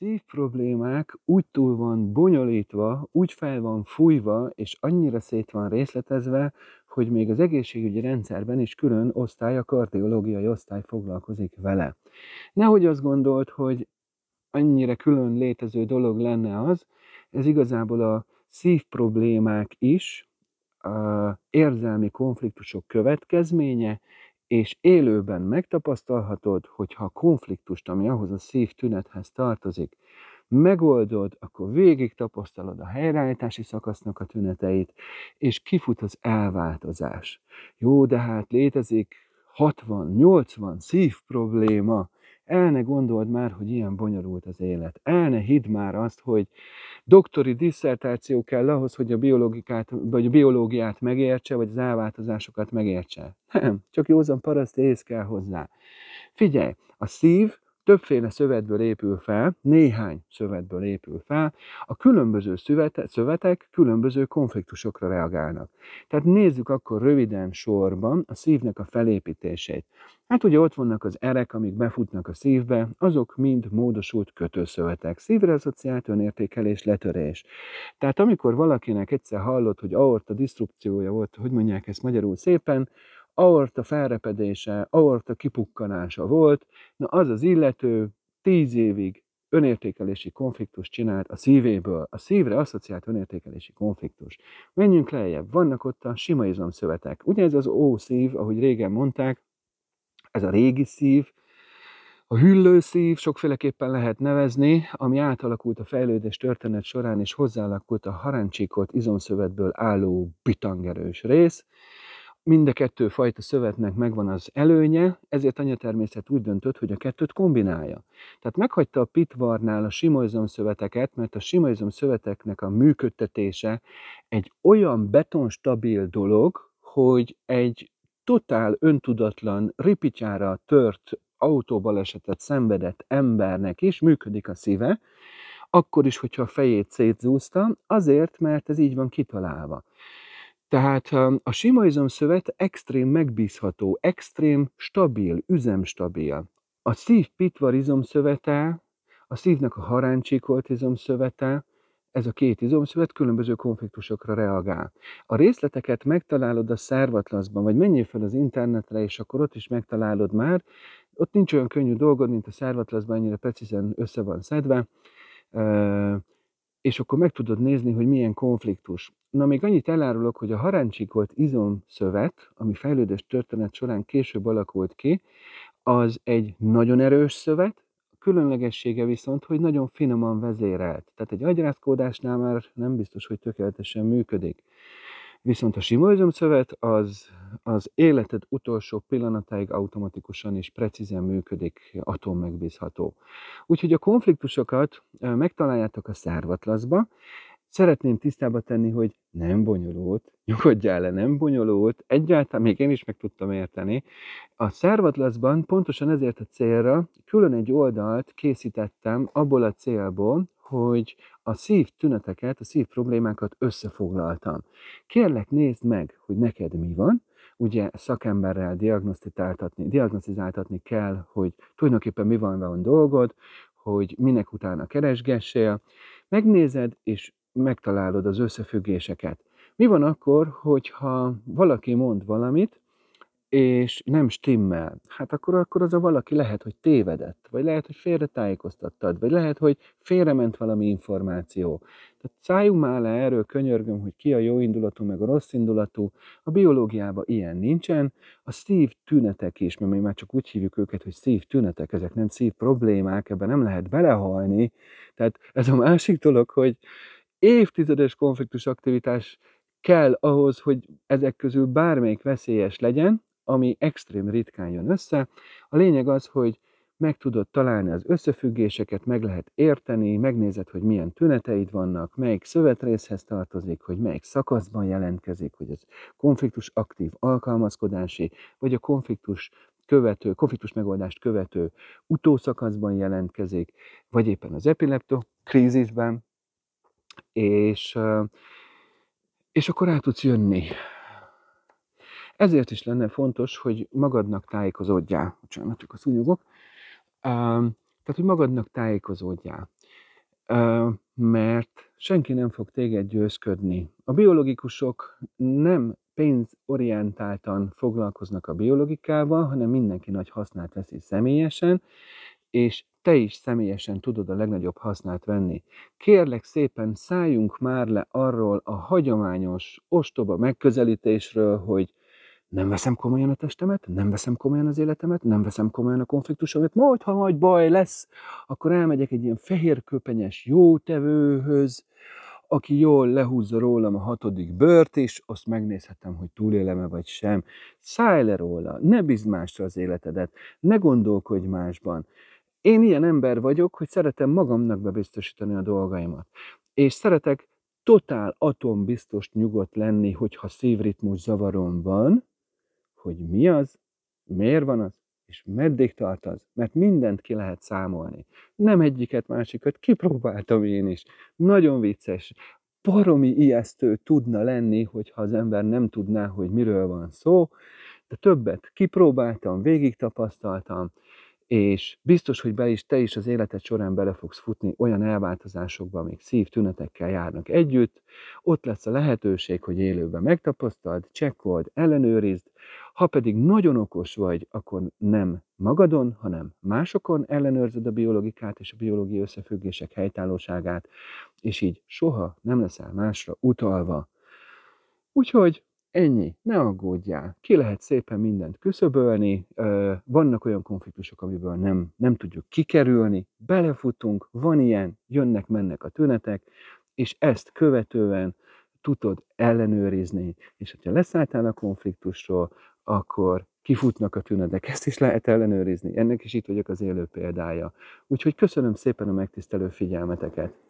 szívproblémák úgy túl van bonyolítva, úgy fel van fújva, és annyira szét van részletezve, hogy még az egészségügyi rendszerben is külön osztály, a kardiológiai osztály foglalkozik vele. Nehogy azt gondolt, hogy annyira külön létező dolog lenne az, ez igazából a szívproblémák is, a érzelmi konfliktusok következménye, és élőben megtapasztalhatod, hogyha a konfliktust, ami ahhoz a szív tünethez tartozik, megoldod, akkor végig tapasztalod a helyreállítási szakasznak a tüneteit, és kifut az elváltozás. Jó, de hát létezik 60-80 szív probléma, el ne gondold már, hogy ilyen bonyolult az élet. El ne hidd már azt, hogy doktori disszertáció kell ahhoz, hogy a, biológikát, vagy a biológiát megértse, vagy az elváltozásokat megértse. Nem, csak józan paraszt ész kell hozzá. Figyelj, a szív többféle szövetből épül fel, néhány szövetből épül fel, a különböző szövete, szövetek különböző konfliktusokra reagálnak. Tehát nézzük akkor röviden sorban a szívnek a felépítését. Hát ugye ott vannak az erek, amik befutnak a szívbe, azok mind módosult kötőszövetek. Szívrezociált önértékelés, letörés. Tehát amikor valakinek egyszer hallott, hogy aorta disztrukciója volt, hogy mondják ezt magyarul szépen, aorta felrepedése, aorta kipukkanása volt, na az az illető tíz évig önértékelési konfliktus csinált a szívéből, a szívre asszociált önértékelési konfliktus. Menjünk lejjebb, vannak ott a sima izomszövetek. Ugye ez az szív, ahogy régen mondták, ez a régi szív, a hüllőszív sokféleképpen lehet nevezni, ami átalakult a fejlődés történet során, és hozzáalakult a harancsikot, izomszövetből álló bitangerős rész, Mind a kettő fajta szövetnek megvan az előnye, ezért anyatermészet úgy döntött, hogy a kettőt kombinálja. Tehát meghagyta a pitvarnál a simoizom szöveteket, mert a simoizom szöveteknek a működtetése egy olyan betonstabil dolog, hogy egy totál öntudatlan, ripityára tört autóbalesetet szenvedett embernek is működik a szíve, akkor is, hogyha a fejét szétzúzta, azért, mert ez így van kitalálva. Tehát a sima izomszövet extrém megbízható, extrém stabil, üzemstabil. A szív pitvar izomszövete, a szívnek a haráncsikolt izomszövete, ez a két izomszövet különböző konfliktusokra reagál. A részleteket megtalálod a szervatlaszban, vagy menjél fel az internetre, és akkor ott is megtalálod már. Ott nincs olyan könnyű dolgod, mint a szervatlaszban, ennyire precízen össze van szedve és akkor meg tudod nézni, hogy milyen konfliktus. Na, még annyit elárulok, hogy a haráncsikolt izomszövet, ami fejlődés történet során később alakult ki, az egy nagyon erős szövet, különlegessége viszont, hogy nagyon finoman vezérelt. Tehát egy agyrázkódásnál már nem biztos, hogy tökéletesen működik. Viszont a sima üzemszövet az, az életed utolsó pillanatáig automatikusan és precízen működik, atom megbízható. Úgyhogy a konfliktusokat megtaláljátok a szárvatlaszba, Szeretném tisztába tenni, hogy nem bonyolult, nyugodjál le, nem bonyolult, egyáltalán még én is meg tudtam érteni. A szervatlaszban pontosan ezért a célra külön egy oldalt készítettem abból a célból, hogy a szív tüneteket, a szív problémákat összefoglaltam. Kérlek, nézd meg, hogy neked mi van, ugye szakemberrel diagnosztizáltatni, diagnosztizáltatni kell, hogy tulajdonképpen mi van van dolgod, hogy minek utána keresgessél, megnézed és megtalálod az összefüggéseket. Mi van akkor, hogyha valaki mond valamit, és nem stimmel, hát akkor, akkor az a valaki lehet, hogy tévedett, vagy lehet, hogy félretájékoztattad, vagy lehet, hogy félrement valami információ. Tehát szálljunk már le erről, könyörgöm, hogy ki a jó indulatú, meg a rossz indulatú. A biológiában ilyen nincsen. A szív tünetek is, mert mi már csak úgy hívjuk őket, hogy szív tünetek, ezek nem szív problémák, ebben nem lehet belehalni. Tehát ez a másik dolog, hogy évtizedes konfliktus aktivitás kell ahhoz, hogy ezek közül bármelyik veszélyes legyen, ami extrém ritkán jön össze. A lényeg az, hogy meg tudod találni az összefüggéseket, meg lehet érteni, megnézed, hogy milyen tüneteid vannak, melyik szövetrészhez tartozik, hogy melyik szakaszban jelentkezik, hogy ez konfliktus aktív alkalmazkodási, vagy a konfliktus követő, konfliktus megoldást követő utószakaszban jelentkezik, vagy éppen az krízisben, és, és akkor rá tudsz jönni ezért is lenne fontos, hogy magadnak tájékozódjál, bocsánat, csak a szúnyogok, tehát, hogy magadnak tájékozódjál, mert senki nem fog téged győzködni. A biológikusok nem pénzorientáltan foglalkoznak a biológikával, hanem mindenki nagy hasznát veszi személyesen, és te is személyesen tudod a legnagyobb hasznát venni. Kérlek szépen szálljunk már le arról a hagyományos, ostoba megközelítésről, hogy nem veszem komolyan a testemet, nem veszem komolyan az életemet, nem veszem komolyan a konfliktusomat, majd ha majd baj lesz, akkor elmegyek egy ilyen fehér köpenyes jótevőhöz, aki jól lehúzza rólam a hatodik bört, és azt megnézhetem, hogy túlélem-e vagy sem. Szállj le róla, ne bízd másra az életedet, ne gondolkodj másban. Én ilyen ember vagyok, hogy szeretem magamnak bebiztosítani a dolgaimat. És szeretek totál atombiztos nyugodt lenni, hogyha szívritmus zavarom van, hogy mi az, miért van az, és meddig tart az, mert mindent ki lehet számolni. Nem egyiket, másikat, kipróbáltam én is. Nagyon vicces. Baromi ijesztő tudna lenni, hogyha az ember nem tudná, hogy miről van szó, de többet kipróbáltam, végig tapasztaltam, és biztos, hogy be is, te is az életed során bele fogsz futni olyan elváltozásokba, amik szívtünetekkel járnak együtt. Ott lesz a lehetőség, hogy élőben megtapasztald, csekkold, ellenőrizd. Ha pedig nagyon okos vagy, akkor nem magadon, hanem másokon ellenőrzöd a biológikát és a biológiai összefüggések helytállóságát, és így soha nem leszel másra utalva. Úgyhogy Ennyi, ne aggódjál. Ki lehet szépen mindent küszöbölni, vannak olyan konfliktusok, amiből nem, nem tudjuk kikerülni, belefutunk, van ilyen, jönnek, mennek a tünetek, és ezt követően tudod ellenőrizni, és ha leszálltál a konfliktusról, akkor kifutnak a tünetek, ezt is lehet ellenőrizni. Ennek is itt vagyok az élő példája. Úgyhogy köszönöm szépen a megtisztelő figyelmeteket.